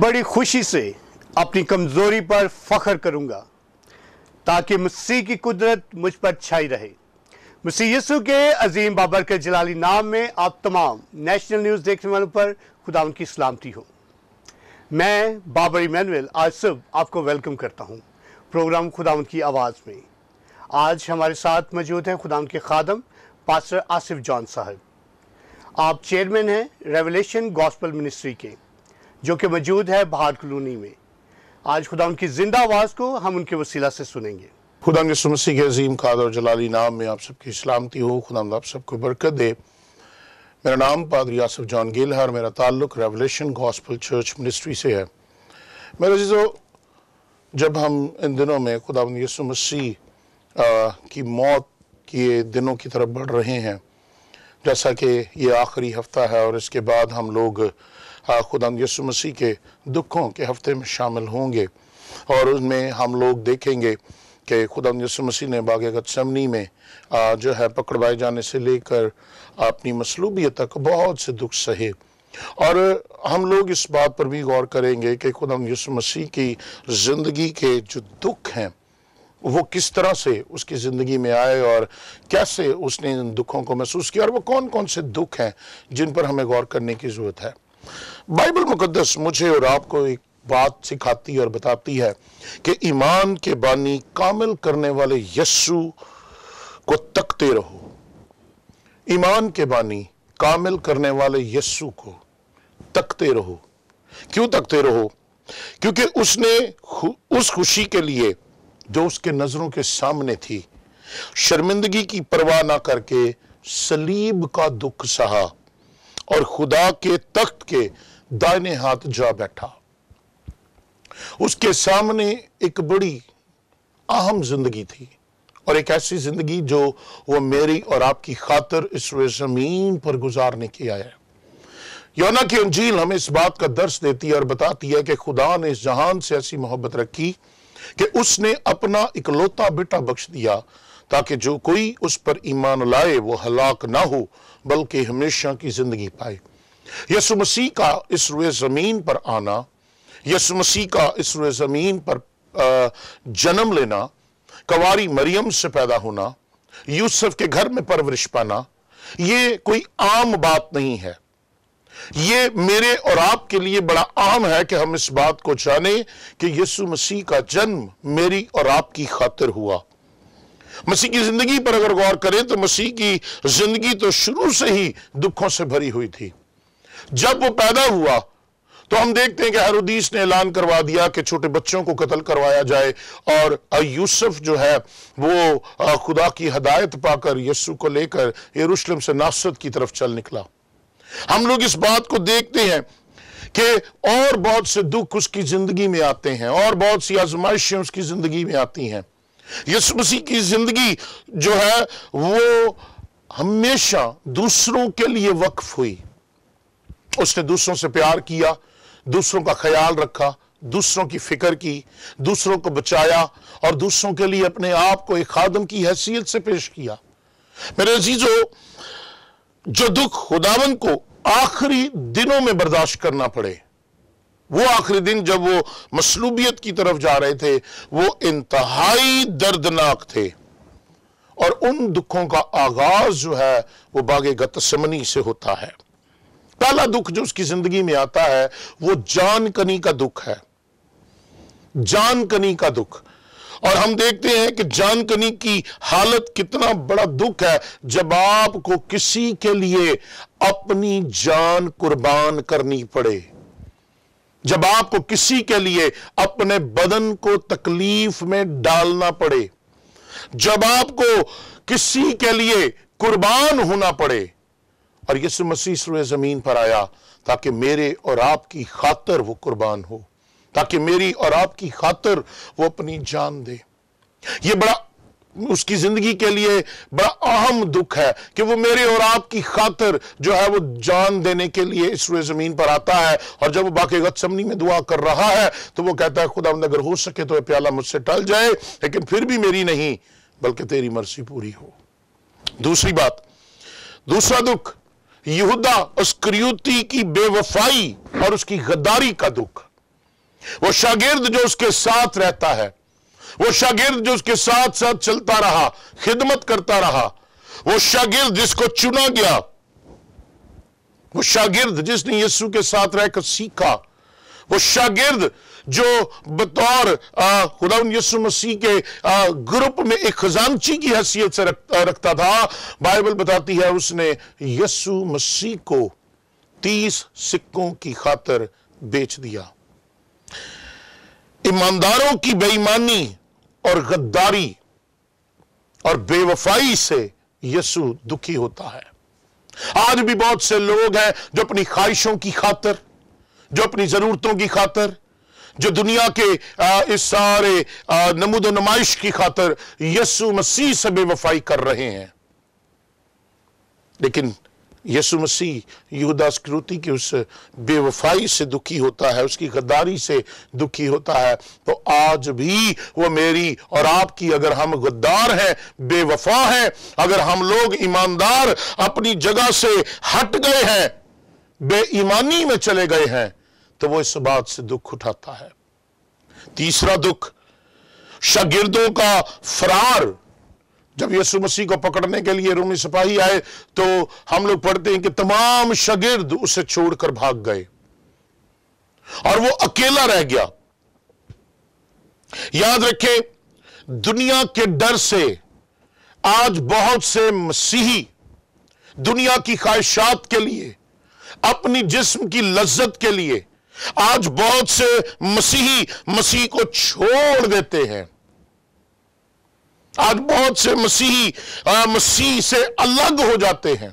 बड़ी खुशी से अपनी कमज़ोरी पर फ़ख्र करूँगा ताकि मसीह की कुदरत मुझ पर छाई रहे मसीह यसु के अजीम बाबर के जलाली नाम में आप तमाम नेशनल न्यूज़ देखने वालों पर खुदा उनकी सलामती हो मैं बाबर इमैनुअल आज सुबह आपको वेलकम करता हूँ प्रोग्राम खुदा उनकी आवाज़ में आज हमारे साथ मौजूद हैं खुदा उनके खादम पास्टर आसिफ जॉन साहब आप चेयरमैन हैं रेवलेशन गॉस्पल मिनिस्ट्री के जो कि मौजूद है बाहर कलोनी में आज खुदा उनकी जिंदा आवाज़ को हम उनके वसीला से सुनेंगे खुदा मसीह के अजीम खाद और जलाली नाम में आप सबकी सलामती हो खुदा आप सबको बरकत दे मेरा नाम पादरी आसफ जॉन गिल है और मेरा ताल्लुक रेवलेशन गॉस्पल चर्च मिनिस्ट्री से है मेरा जीजो जब हम इन दिनों में खुदा यसु मसीह की मौत के दिनों की तरफ बढ़ रहे हैं जैसा कि ये आखिरी हफ्ता है और इसके बाद हम लोग खुदा यसु मसीह के दुखों के हफ्ते में शामिल होंगे और उनमें हम लोग देखेंगे कि खुदा यसु मसीह ने बागत समनी में आ, जो है पकड़वाए जाने से लेकर अपनी मसलूबियत तक बहुत से दुख सहे और हम लोग इस बात पर भी गौर करेंगे कि खुदा यसु मसीह की ज़िंदगी के जो दुख हैं वो किस तरह से उसकी ज़िंदगी में आए और कैसे उसने इन दुखों को महसूस किया और वो कौन कौन से दुख हैं जिन पर हमें गौर करने की ज़रूरत है बाइबल मुकदस मुझे और आपको एक बात सिखाती और बताती है कि ईमान के बानी कामिल करने वाले यस्सु को तकते रहो ईमान के बानी कामिल करने वाले यस्सु को तकते रहो क्यों तकते रहो क्योंकि उसने उस खुशी के लिए जो उसके नज़रों के सामने थी शर्मिंदगी की परवाह ना करके सलीब का दुख सहा और खुदा के तख्त के दाहिने हाथ जा बैठा उसके सामने एक बड़ी अहम जिंदगी थी और एक ऐसी जिंदगी जो वो मेरी और आपकी खातर इस जमीन पर गुजारने की आया है योना की अंजील हमें इस बात का दर्श देती है और बताती है कि खुदा ने इस जहान से ऐसी मोहब्बत रखी कि उसने अपना इकलौता बेटा बख्श दिया ताकि जो कोई उस पर ईमान लाए वो हलाक ना हो बल्कि हमेशा की ज़िंदगी पाए यसु मसीह का इस रुए ज़मीन पर आना यसु मसीह का इस रुए ज़मीन पर जन्म लेना कवारी मरियम से पैदा होना यूसुफ के घर में परवरिश पाना ये कोई आम बात नहीं है ये मेरे और आपके लिए बड़ा आम है कि हम इस बात को जाने कि यीशु मसीह का जन्म मेरी और आपकी खातिर हुआ मसीह की जिंदगी पर अगर गौर करें तो मसीह की जिंदगी तो शुरू से ही दुखों से भरी हुई थी जब वो पैदा हुआ तो हम देखते हैं कि हरुदीस ने ऐलान करवा दिया कि छोटे बच्चों को कत्ल करवाया जाए और यूसुफ जो है वो खुदा की हदायत पाकर यस्सु को लेकर यरूशलेम से नासरत की तरफ चल निकला हम लोग इस बात को देखते हैं कि और बहुत से दुख उसकी जिंदगी में आते हैं और बहुत सी आजमाइशें उसकी जिंदगी में आती हैं यीशु मसीह की जिंदगी जो है वो हमेशा दूसरों के लिए वक्फ हुई उसने दूसरों से प्यार किया दूसरों का ख्याल रखा दूसरों की फिक्र की दूसरों को बचाया और दूसरों के लिए अपने आप को एक खादम की हैसियत से पेश किया मेरे अजीजों जो दुख खुदावन को आखिरी दिनों में बर्दाश्त करना पड़े वो आखिरी दिन जब वो मसलूबियत की तरफ जा रहे थे वो इंतहाई दर्दनाक थे और उन दुखों का आगाज जो है वो बागे गतसमनी से होता है पहला दुख जो उसकी जिंदगी में आता है वो जान कनी का दुख है जान कनी का दुख और हम देखते हैं कि जान कनी की हालत कितना बड़ा दुख है जब आपको किसी के लिए अपनी जान कुर्बान करनी पड़े जब आपको किसी के लिए अपने बदन को तकलीफ में डालना पड़े जब आपको किसी के लिए कुर्बान होना पड़े और यीशु मसीह सुरे जमीन पर आया ताकि मेरे और आपकी खातर वो कुर्बान हो ताकि मेरी और आपकी खातर वो अपनी जान दे ये बड़ा उसकी जिंदगी के लिए बड़ा अहम दुख है कि वो मेरे और आपकी खातर जो है वो जान देने के लिए इस जमीन पर आता है और जब वो बाकी गतसमनी में दुआ कर रहा है तो वो कहता है खुदा अगर हो सके तो प्याला मुझसे टल जाए लेकिन फिर भी मेरी नहीं बल्कि तेरी मर्जी पूरी हो दूसरी बात दूसरा दुख यहूदा अस्क्रियुति की बेवफाई और उसकी गद्दारी का दुख वो शागिर्द जो उसके साथ रहता है वो शागिर्द जो उसके साथ साथ चलता रहा खिदमत करता रहा वो शागिर्द जिसको चुना गया वो शागिर्द जिसने यीशु के साथ रहकर सीखा वो शागिर्द जो बतौर खुदा यसु मसीह के ग्रुप में एक खजानची की हैसियत से रख, रखता था बाइबल बताती है उसने यसु मसीह को तीस सिक्कों की खातर बेच दिया ईमानदारों की बेईमानी और गद्दारी और बेवफाई से यसु दुखी होता है आज भी बहुत से लोग हैं जो अपनी ख्वाहिशों की खातर जो अपनी जरूरतों की खातर जो दुनिया के इस सारे नमूद नुमाइश की खातर यसु मसीह से बेवफाई कर रहे हैं लेकिन यसु मसीह युदास क्रूति की उस बेवफाई से दुखी होता है उसकी गद्दारी से दुखी होता है तो आज भी वो मेरी और आपकी अगर हम गद्दार हैं बेवफा हैं अगर हम लोग ईमानदार अपनी जगह से हट गए हैं बेईमानी में चले गए हैं तो वो इस बात से दुख उठाता है तीसरा दुख शागिर्दों का फरार जब यीशु मसीह को पकड़ने के लिए रोमी सिपाही आए तो हम लोग पढ़ते हैं कि तमाम शगिर्द उसे छोड़कर भाग गए और वो अकेला रह गया याद रखें दुनिया के डर से आज बहुत से मसीही दुनिया की ख्वाहिशात के लिए अपनी जिस्म की लज्जत के लिए आज बहुत से मसीही मसीह को छोड़ देते हैं आज बहुत से मसीह मसीह से अलग हो जाते हैं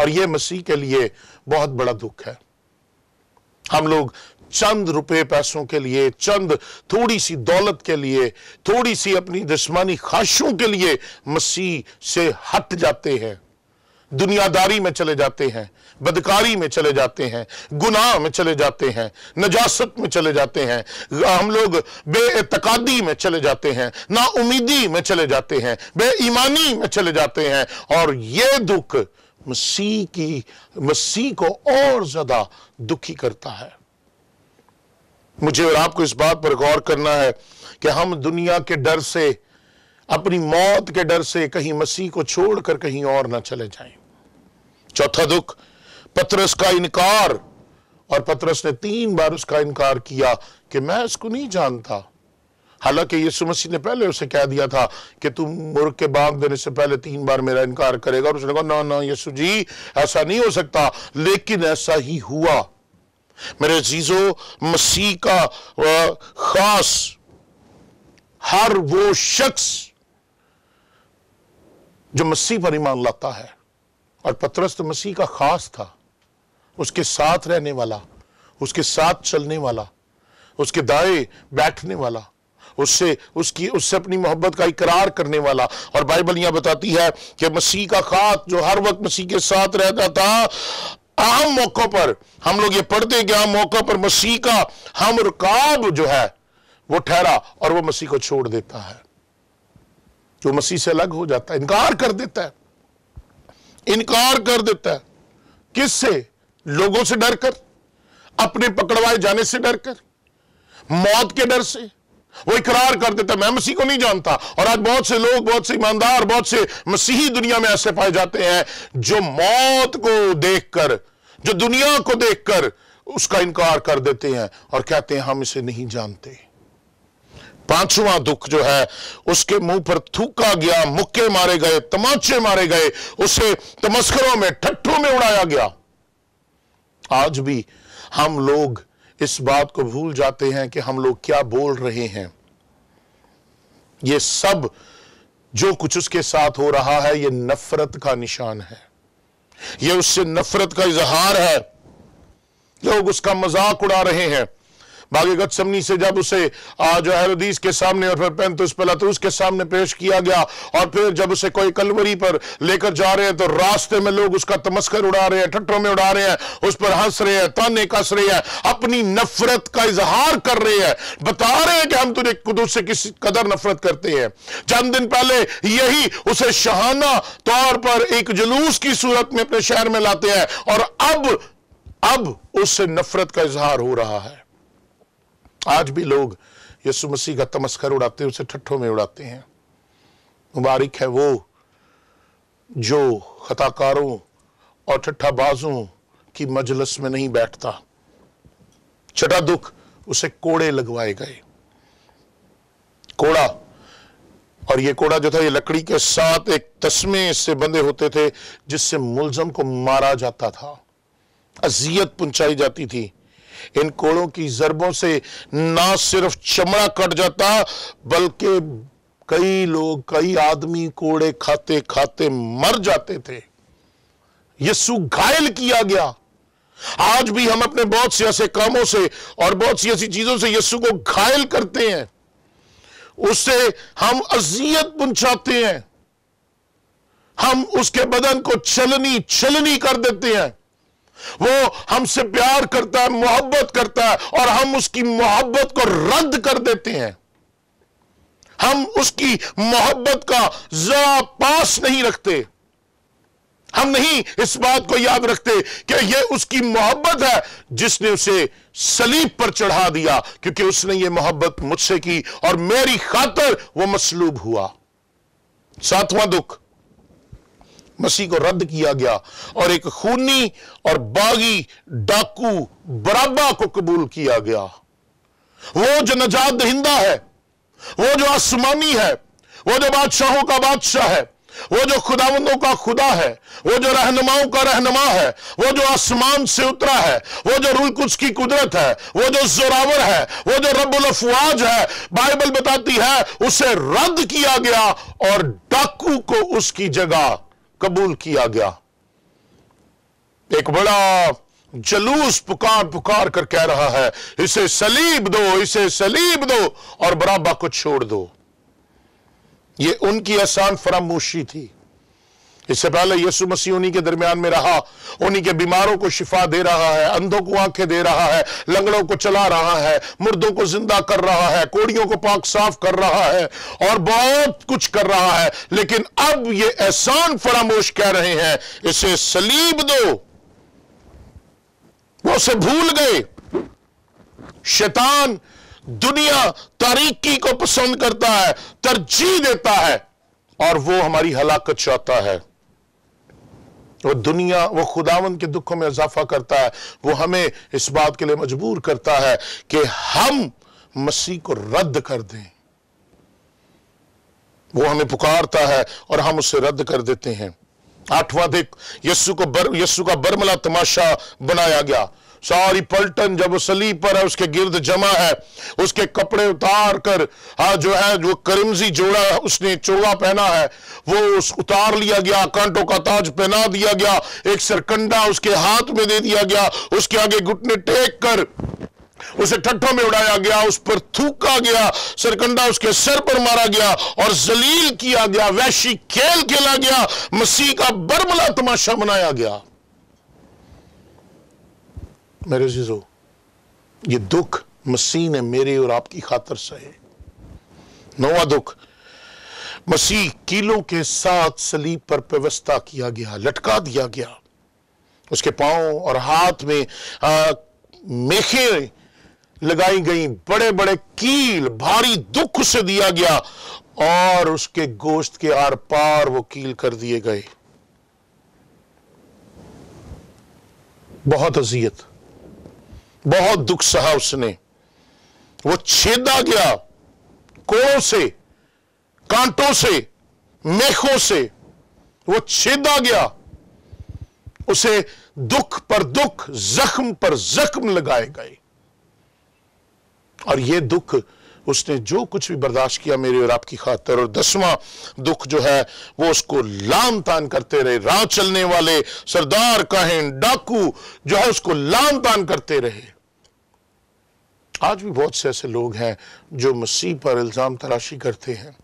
और यह मसीह के लिए बहुत बड़ा दुख है हम लोग चंद रुपए पैसों के लिए चंद थोड़ी सी दौलत के लिए थोड़ी सी अपनी दुश्मनी खाशों के लिए मसीह से हट जाते हैं दुनियादारी में चले जाते हैं बदकारी में चले जाते हैं गुनाह में चले जाते हैं नजासत में चले जाते हैं हम लोग बेतकादी में चले जाते हैं नाउमीदी में चले जाते हैं बेईमानी में चले जाते हैं और ये दुख मसीह की मसीह को और ज्यादा दुखी करता है मुझे और आपको इस बात पर गौर करना है कि हम दुनिया के डर से अपनी मौत के डर से कहीं मसीह को छोड़कर कहीं और ना चले जाएं चौथा दुख पतरस का इनकार और पतरस ने तीन बार उसका इनकार किया कि मैं इसको नहीं जानता हालांकि यीशु मसीह ने पहले उसे कह दिया था कि तुम मुर्ग के बांग देने से पहले तीन बार मेरा इनकार करेगा और उसने कहा ना ना यीशु जी ऐसा नहीं हो सकता लेकिन ऐसा ही हुआ मेरे जीजो मसीह का खास हर वो शख्स जो मसीह पर ईमान लाता है और पतरस तो मसीह का खास था उसके साथ रहने वाला उसके साथ चलने वाला उसके दाए बैठने वाला उससे उसकी उससे अपनी मोहब्बत का इकरार करने वाला और बाइबल यह बताती है कि मसीह का खात जो हर वक्त मसीह के साथ रहता था आम मौकों पर हम लोग ये पढ़ते कि आम मौकों पर मसीह का हम रुकाब जो है वो ठहरा और वो मसीह को छोड़ देता है जो मसीह से अलग हो जाता है इनकार कर देता है इनकार कर देता है किससे लोगों से डर कर अपने पकड़वाए जाने से डर कर मौत के डर से वो इकरार कर देता मैं मसीह को नहीं जानता और आज बहुत से लोग बहुत से ईमानदार बहुत से मसीही दुनिया में ऐसे पाए जाते हैं जो मौत को देखकर जो दुनिया को देखकर उसका इनकार कर देते हैं और कहते हैं हम इसे नहीं जानते पांचवा दुख जो है उसके मुंह पर थूका गया मुक्के मारे गए तमाचे मारे गए उसे तमस्करों में ठट्ठों में उड़ाया गया आज भी हम लोग इस बात को भूल जाते हैं कि हम लोग क्या बोल रहे हैं ये सब जो कुछ उसके साथ हो रहा है ये नफरत का निशान है ये उससे नफरत का इजहार है लोग उसका मजाक उड़ा रहे हैं बागी गतसमनी से जब उसे जो हैरदीस के सामने और फिर पेंतुस पलातूस के सामने पेश किया गया और फिर जब उसे कोई कलवरी पर लेकर जा रहे हैं तो रास्ते में लोग उसका तमस्कर उड़ा रहे हैं ठट्टों में उड़ा रहे हैं उस पर हंस रहे हैं ताने कस रहे हैं अपनी नफरत का इजहार कर रहे हैं बता रहे हैं कि हम तुझे से किस कदर नफरत करते हैं चंद दिन पहले यही उसे शहाना तौर पर एक जुलूस की सूरत में अपने शहर में लाते हैं और अब अब उससे नफरत का इजहार हो रहा है आज भी लोग यसु मसीह का तमस्कर उड़ाते हैं उसे ठट्ठों में उड़ाते हैं मुबारक है वो जो खताकारों और ठट्ठाबाजों की मजलस में नहीं बैठता छठा दुख उसे कोड़े लगवाए गए कोड़ा और ये कोड़ा जो था ये लकड़ी के साथ एक तस्मे से बंधे होते थे जिससे मुलजम को मारा जाता था अजियत पहुंचाई जाती थी इन कोड़ों की जरबों से ना सिर्फ चमड़ा कट जाता बल्कि कई लोग कई आदमी कोड़े खाते खाते मर जाते थे यस्सु घायल किया गया आज भी हम अपने बहुत से ऐसे कामों से और बहुत सी ऐसी चीजों से यस्सु को घायल करते हैं उससे हम अजियत पहुंचाते हैं हम उसके बदन को छलनी छलनी कर देते हैं वो हमसे प्यार करता है मोहब्बत करता है और हम उसकी मोहब्बत को रद्द कर देते हैं हम उसकी मोहब्बत का जरा पास नहीं रखते हम नहीं इस बात को याद रखते कि यह उसकी मोहब्बत है जिसने उसे सलीब पर चढ़ा दिया क्योंकि उसने यह मोहब्बत मुझसे की और मेरी खातर वो मसलूब हुआ सातवां दुख मसीह को रद्द किया गया और एक खूनी और बागी डाकू बराबा को कबूल किया गया वो जो नजात दहिंदा है वो जो आसमानी है वो जो बादशाहों का बादशाह है वो जो खुदावंदों का खुदा है वो जो रहनुमाओं का रहनुमा है वो जो आसमान से उतरा है वो जो रूल कुछ की कुदरत है वो जो जोरावर है वो जो रबुल अफवाज है बाइबल बताती है उसे रद्द किया गया और डाकू को उसकी जगह कबूल किया गया एक बड़ा जलूस पुकार पुकार कर कह रहा है इसे सलीब दो इसे सलीब दो और बराबा को छोड़ दो ये उनकी आसान फरामोशी थी इससे पहले यसु मसीह उन्हीं के दरमियान में रहा उन्हीं के बीमारों को शिफा दे रहा है अंधों को आंखें दे रहा है लंगड़ों को चला रहा है मुर्दों को जिंदा कर रहा है कोड़ियों को पाक साफ कर रहा है और बहुत कुछ कर रहा है लेकिन अब ये एहसान फरामोश कह रहे हैं इसे सलीब दो वो उसे भूल गए शैतान दुनिया तारीकी को पसंद करता है तरजीह देता है और वो हमारी हलाकत चाहता है वो दुनिया वो खुदावन के दुखों में इजाफा करता है वो हमें इस बात के लिए मजबूर करता है कि हम मसीह को रद्द कर दें वो हमें पुकारता है और हम उसे रद्द कर देते हैं आठवां देख यस्सु को बर यस्सु का बर्मला तमाशा बनाया गया सारी पलटन जब सलीब पर है उसके गिर्द जमा है उसके कपड़े उतार कर हाँ जो है जो करिमजी जोड़ा है उसने चोड़ा पहना है वो उस उतार लिया गया कांटों का ताज पहना दिया गया एक सरकंडा उसके हाथ में दे दिया गया उसके आगे घुटने टेक कर उसे ठट्ठों में उड़ाया गया उस पर थूका गया सरकंडा उसके सर पर मारा गया और जलील किया गया वैशी खेल खेला गया मसीह का बर्मला तमाशा मनाया गया मेरे जिजो ये दुख मसीह ने मेरे और आपकी खातर सहे नवा दुख मसीह कीलों के साथ सलीब पर व्यवस्था किया गया लटका दिया गया उसके पांव और हाथ में आ, लगाई गई बड़े बड़े कील भारी दुख से दिया गया और उसके गोश्त के आर पार वो कील कर दिए गए बहुत अजियत बहुत दुख सहा उसने वो छेदा गया कोड़ों से कांटों से मेखों से वो छेदा गया उसे दुख पर दुख जख्म पर जख्म लगाए गए और ये दुख उसने जो कुछ भी बर्दाश्त किया मेरे और आपकी खातर और दसवां दुख जो है वो उसको लाम तान करते रहे राह चलने वाले सरदार कहें डाकू जो है उसको लाम तान करते रहे आज भी बहुत से ऐसे लोग हैं जो मसीह पर इल्ज़ाम तराशी करते हैं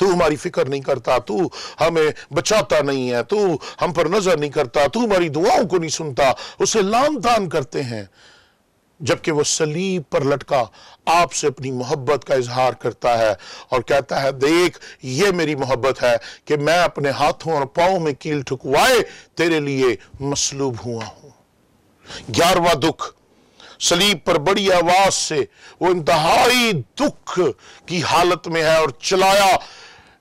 तू हमारी फिक्र नहीं करता तू हमें बचाता नहीं है तू हम पर नजर नहीं करता तू हमारी दुआओं को नहीं सुनता उसे लाम तान करते हैं जबकि वो सलीब पर लटका आपसे अपनी मोहब्बत का इजहार करता है और कहता है देख ये मेरी मोहब्बत है कि मैं अपने हाथों और पाओ में कील ठुकवाए तेरे लिए मसलूब हुआ हूं ग्यारहवा दुख सलीब पर बड़ी आवाज से वो इंतहाई दुख की हालत में है और चलाया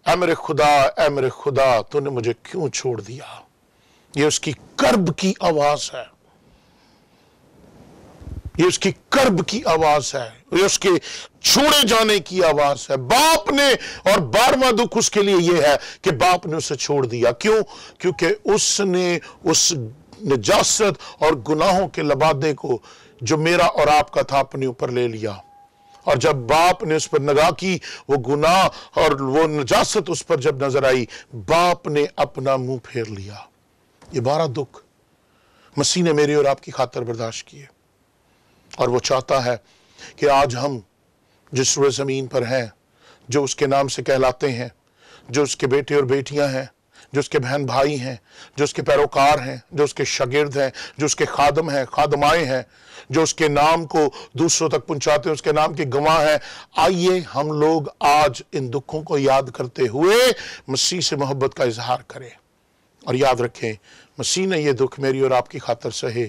ए मेरे खुदा ए मेरे खुदा तूने मुझे क्यों छोड़ दिया ये उसकी कर्ब की आवाज है ये उसकी कर्ब की आवाज है ये उसके छोड़े जाने की आवाज है बाप ने और बारवा दुख उसके लिए यह है कि बाप ने उसे छोड़ दिया क्यों क्योंकि उसने उस नजास्त और गुनाहों के लबादे को जो मेरा और आपका था अपने ऊपर ले लिया और जब बाप ने उस पर नगाह की वो गुनाह और वो नजास्त उस पर जब नजर आई बाप ने अपना मुंह फेर लिया ये बारह दुख मसीह ने मेरी और आपकी खातर बर्दाश्त किए और वो चाहता है कि आज हम जिस ज़मीन पर हैं जो उसके नाम से कहलाते हैं जो उसके बेटे और बेटियां हैं जो उसके बहन भाई हैं जो उसके पैरोकार हैं जो उसके शागिर्द हैं जो उसके खादम हैं खादमाएँ हैं जो उसके नाम को दूसरों तक पहुँचाते हैं उसके नाम के गवाह हैं आइए हम लोग आज इन दुखों को याद करते हुए मसीह से मोहब्बत का इजहार करें और याद रखें मसीह ने यह दुख मेरी और आपकी खातर सहे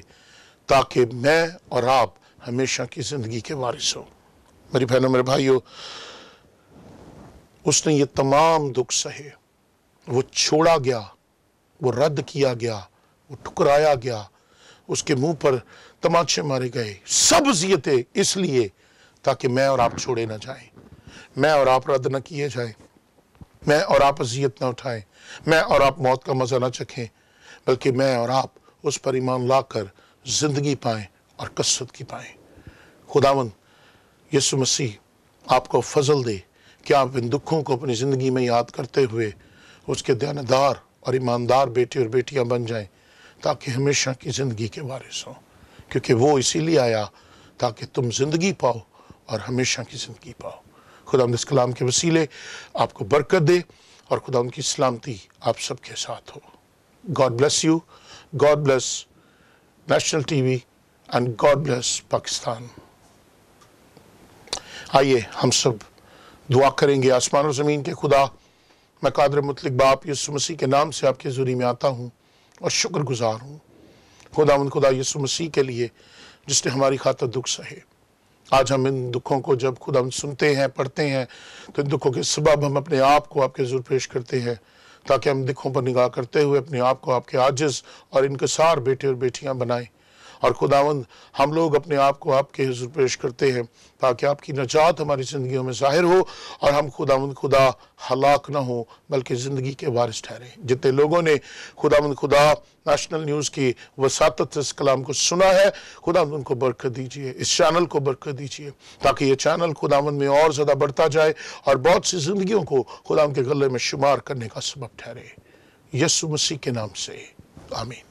ताकि मैं और आप हमेशा की ज़िंदगी के वारिस हों मेरी बहनों मेरे भाइयों उसने ये तमाम दुख सहे वो छोड़ा गया वो रद्द किया गया वो ठुकराया गया उसके मुंह पर तमाचे मारे गए सब जीते इसलिए ताकि मैं और आप छोड़े ना जाएं मैं और आप रद्द ना किए जाएं मैं और आप अजियत ना उठाएं मैं और आप मौत का मज़ा ना चखें बल्कि मैं और आप उस पर ईमान ला कर ज़िंदगी पाए और कसरत की पाए खुदावन यसु मसीह आपको फजल दे कि आप इन दुखों को अपनी ज़िंदगी में याद करते हुए उसके दयानदार और ईमानदार बेटे और बेटियां बन जाएं ताकि हमेशा की ज़िंदगी के वारिस हों क्योंकि वो इसीलिए आया ताकि तुम ज़िंदगी पाओ और हमेशा की ज़िंदगी पाओ खुदा इस कलाम के वसीले आपको बरकत दे और खुदा उनकी सलामती आप सबके साथ हो god bless you god bless national TV and god bless Pakistan आइए हम सब दुआ करेंगे आसमान और ज़मीन के खुदा मैं कादर मुतलिक बाप यसु मसीह के नाम से आपके जुरी में आता हूँ और शुक्र गुज़ार हूँ खुदा उन खुदा यसु मसीह के लिए जिसने हमारी खातर दुख सहे आज हम इन दुखों को जब खुदा हम सुनते हैं पढ़ते हैं तो इन दुखों के सबब हम अपने आप को आपके जोर पेश करते हैं ताकि हम दुखों पर निगाह करते हुए अपने आप को आपके आजिज़ और इनकसार बेटे और बेटियाँ बनाएं और खुदावंद हम लोग अपने आप को आपके हजूर पेश करते हैं ताकि आपकी नजात हमारी जिंदगी में ज़ाहिर हो और हम खुदावंद खुदा हलाक ना हो बल्कि ज़िंदगी के वारिस ठहरें जितने लोगों ने खुदावंद खुदा नेशनल न्यूज़ की वसात इस कलाम को सुना है खुदावंद उनको बरकत दीजिए इस चैनल को बरकत दीजिए ताकि ये चैनल खुदावंद में और ज़्यादा बढ़ता जाए और बहुत सी जिंदगी को खुदा के गले में शुमार करने का सबक ठहरे यसु मसीह के नाम से आमीन